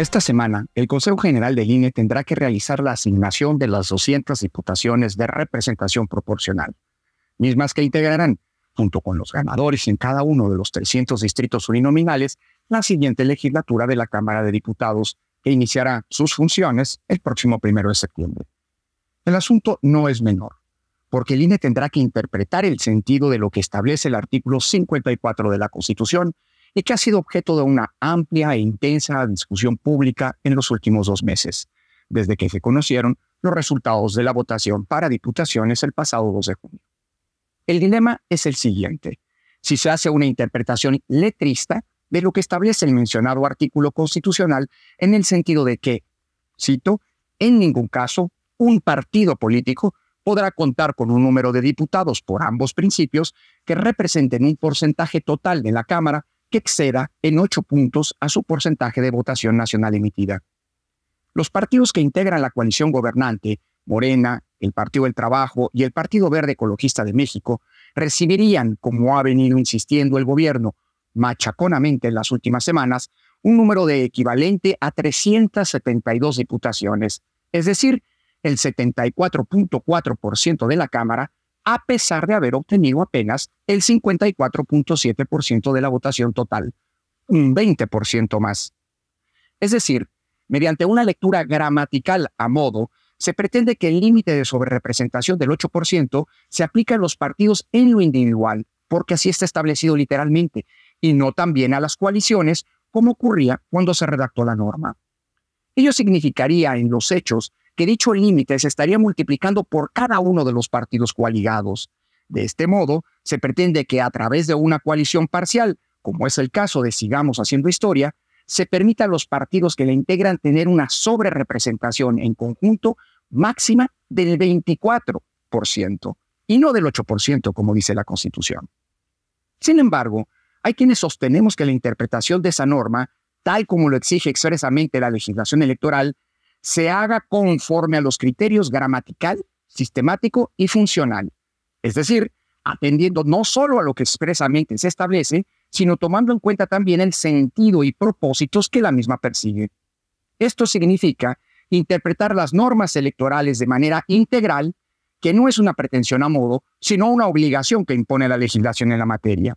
Esta semana, el Consejo General del INE tendrá que realizar la asignación de las 200 diputaciones de representación proporcional, mismas que integrarán, junto con los ganadores en cada uno de los 300 distritos uninominales, la siguiente legislatura de la Cámara de Diputados, que iniciará sus funciones el próximo primero de septiembre. El asunto no es menor, porque el INE tendrá que interpretar el sentido de lo que establece el artículo 54 de la Constitución y que ha sido objeto de una amplia e intensa discusión pública en los últimos dos meses, desde que se conocieron los resultados de la votación para diputaciones el pasado 2 de junio. El dilema es el siguiente. Si se hace una interpretación letrista de lo que establece el mencionado artículo constitucional en el sentido de que, cito, en ningún caso un partido político podrá contar con un número de diputados por ambos principios que representen un porcentaje total de la Cámara que exceda en ocho puntos a su porcentaje de votación nacional emitida. Los partidos que integran la coalición gobernante, Morena, el Partido del Trabajo y el Partido Verde Ecologista de México, recibirían, como ha venido insistiendo el gobierno machaconamente en las últimas semanas, un número de equivalente a 372 diputaciones, es decir, el 74.4% de la Cámara a pesar de haber obtenido apenas el 54.7% de la votación total, un 20% más. Es decir, mediante una lectura gramatical a modo, se pretende que el límite de sobrerepresentación del 8% se aplica a los partidos en lo individual, porque así está establecido literalmente, y no también a las coaliciones, como ocurría cuando se redactó la norma. Ello significaría en los hechos que dicho límite se estaría multiplicando por cada uno de los partidos coaligados. De este modo, se pretende que a través de una coalición parcial, como es el caso de Sigamos Haciendo Historia, se permita a los partidos que la integran tener una sobrerepresentación en conjunto máxima del 24% y no del 8%, como dice la Constitución. Sin embargo, hay quienes sostenemos que la interpretación de esa norma, tal como lo exige expresamente la legislación electoral, se haga conforme a los criterios gramatical, sistemático y funcional. Es decir, atendiendo no solo a lo que expresamente se establece, sino tomando en cuenta también el sentido y propósitos que la misma persigue. Esto significa interpretar las normas electorales de manera integral, que no es una pretensión a modo, sino una obligación que impone la legislación en la materia.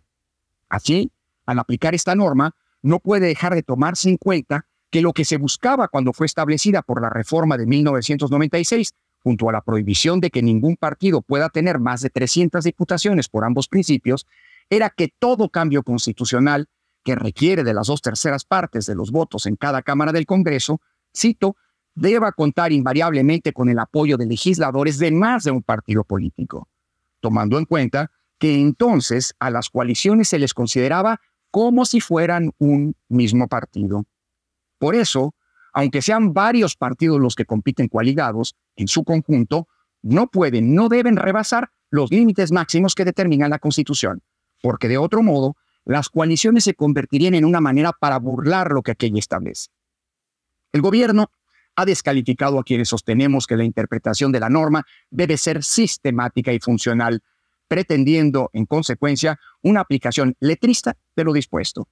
Así, al aplicar esta norma, no puede dejar de tomarse en cuenta que lo que se buscaba cuando fue establecida por la reforma de 1996, junto a la prohibición de que ningún partido pueda tener más de 300 diputaciones por ambos principios, era que todo cambio constitucional que requiere de las dos terceras partes de los votos en cada Cámara del Congreso, cito, deba contar invariablemente con el apoyo de legisladores de más de un partido político, tomando en cuenta que entonces a las coaliciones se les consideraba como si fueran un mismo partido. Por eso, aunque sean varios partidos los que compiten coaligados en su conjunto, no pueden, no deben rebasar los límites máximos que determina la Constitución, porque de otro modo, las coaliciones se convertirían en una manera para burlar lo que aquella establece. El gobierno ha descalificado a quienes sostenemos que la interpretación de la norma debe ser sistemática y funcional, pretendiendo, en consecuencia, una aplicación letrista de lo dispuesto.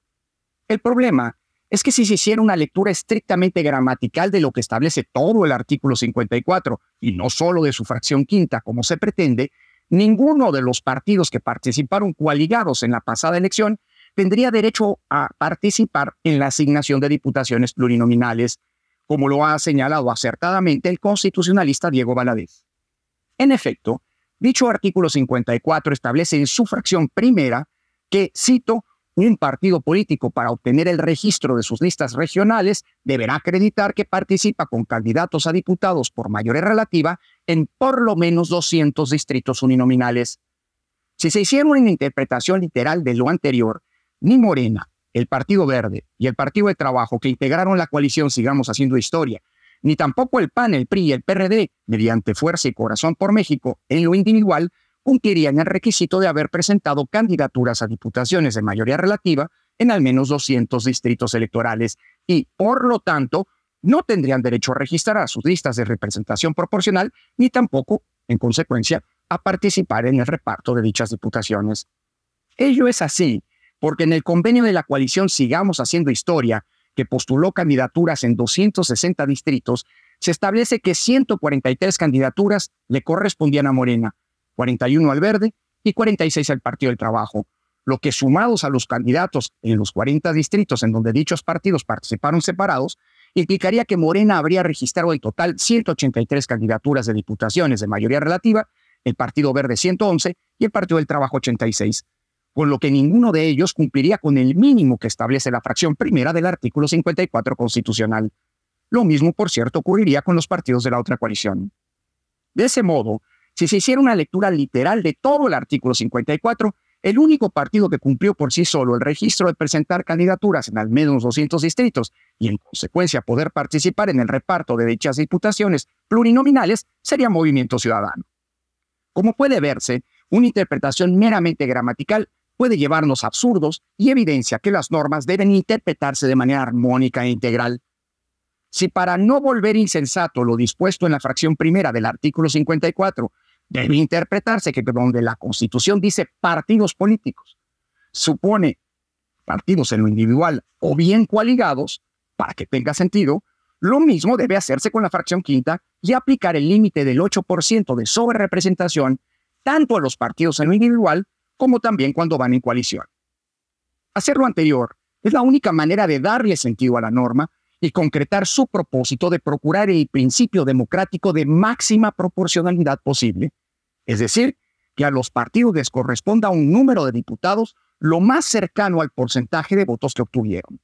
El problema es que si se hiciera una lectura estrictamente gramatical de lo que establece todo el artículo 54, y no solo de su fracción quinta, como se pretende, ninguno de los partidos que participaron coaligados en la pasada elección tendría derecho a participar en la asignación de diputaciones plurinominales, como lo ha señalado acertadamente el constitucionalista Diego Baladez. En efecto, dicho artículo 54 establece en su fracción primera que, cito, un partido político para obtener el registro de sus listas regionales deberá acreditar que participa con candidatos a diputados por mayoría relativa en por lo menos 200 distritos uninominales. Si se hiciera una interpretación literal de lo anterior, ni Morena, el Partido Verde y el Partido de Trabajo que integraron la coalición Sigamos Haciendo Historia, ni tampoco el PAN, el PRI y el PRD, mediante Fuerza y Corazón por México, en lo individual, cumplirían el requisito de haber presentado candidaturas a diputaciones de mayoría relativa en al menos 200 distritos electorales y, por lo tanto, no tendrían derecho a registrar a sus listas de representación proporcional ni tampoco, en consecuencia, a participar en el reparto de dichas diputaciones. Ello es así, porque en el convenio de la coalición Sigamos Haciendo Historia, que postuló candidaturas en 260 distritos, se establece que 143 candidaturas le correspondían a Morena, 41 al Verde y 46 al Partido del Trabajo, lo que sumados a los candidatos en los 40 distritos en donde dichos partidos participaron separados, implicaría que Morena habría registrado en total 183 candidaturas de diputaciones de mayoría relativa, el Partido Verde 111 y el Partido del Trabajo 86, con lo que ninguno de ellos cumpliría con el mínimo que establece la fracción primera del artículo 54 constitucional. Lo mismo, por cierto, ocurriría con los partidos de la otra coalición. De ese modo, si se hiciera una lectura literal de todo el artículo 54, el único partido que cumplió por sí solo el registro de presentar candidaturas en al menos 200 distritos y en consecuencia poder participar en el reparto de dichas diputaciones plurinominales sería Movimiento Ciudadano. Como puede verse, una interpretación meramente gramatical puede llevarnos a absurdos y evidencia que las normas deben interpretarse de manera armónica e integral. Si para no volver insensato lo dispuesto en la fracción primera del artículo 54 Debe interpretarse que donde la Constitución dice partidos políticos, supone partidos en lo individual o bien coaligados, para que tenga sentido, lo mismo debe hacerse con la fracción quinta y aplicar el límite del 8% de sobrerepresentación tanto a los partidos en lo individual como también cuando van en coalición. Hacer lo anterior es la única manera de darle sentido a la norma y concretar su propósito de procurar el principio democrático de máxima proporcionalidad posible, es decir, que a los partidos les corresponda un número de diputados lo más cercano al porcentaje de votos que obtuvieron.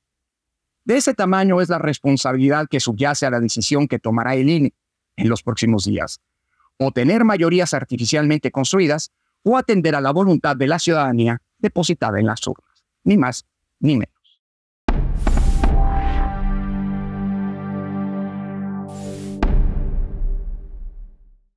De ese tamaño es la responsabilidad que subyace a la decisión que tomará el INE en los próximos días. O tener mayorías artificialmente construidas o atender a la voluntad de la ciudadanía depositada en las urnas. Ni más ni menos.